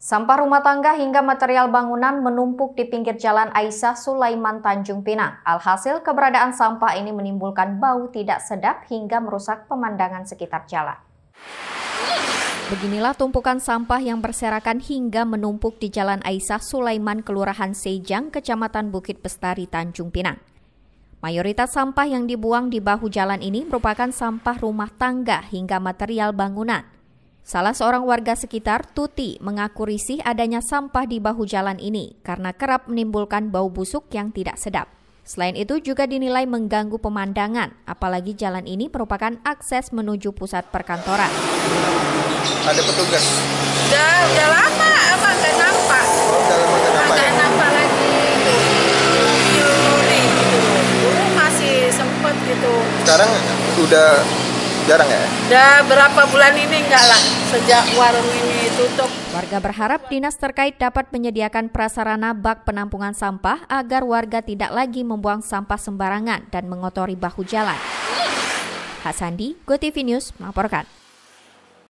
Sampah rumah tangga hingga material bangunan menumpuk di pinggir jalan Aisyah Sulaiman Tanjung Pinang. Alhasil keberadaan sampah ini menimbulkan bau tidak sedap hingga merusak pemandangan sekitar jalan. Beginilah tumpukan sampah yang berserakan hingga menumpuk di Jalan Aisyah Sulaiman, Kelurahan Sejang, Kecamatan Bukit Bestari, Tanjung Pinang. Mayoritas sampah yang dibuang di bahu jalan ini merupakan sampah rumah tangga hingga material bangunan. Salah seorang warga sekitar, Tuti, mengaku risih adanya sampah di bahu jalan ini karena kerap menimbulkan bau busuk yang tidak sedap. Selain itu juga dinilai mengganggu pemandangan, apalagi jalan ini merupakan akses menuju pusat perkantoran. Ada petugas? Sudah, sudah lama, apa nggak nampak? Oh, nampak. Nggak ya? nampak Masih sempat gitu. Sekarang udah jarang ya? Sudah berapa bulan ini enggak lah, sejak warung ini tutup. Warga berharap dinas terkait dapat menyediakan prasarana bak penampungan sampah agar warga tidak lagi membuang sampah sembarangan dan mengotori bahu jalan. Hasandi, GoTV News melaporkan.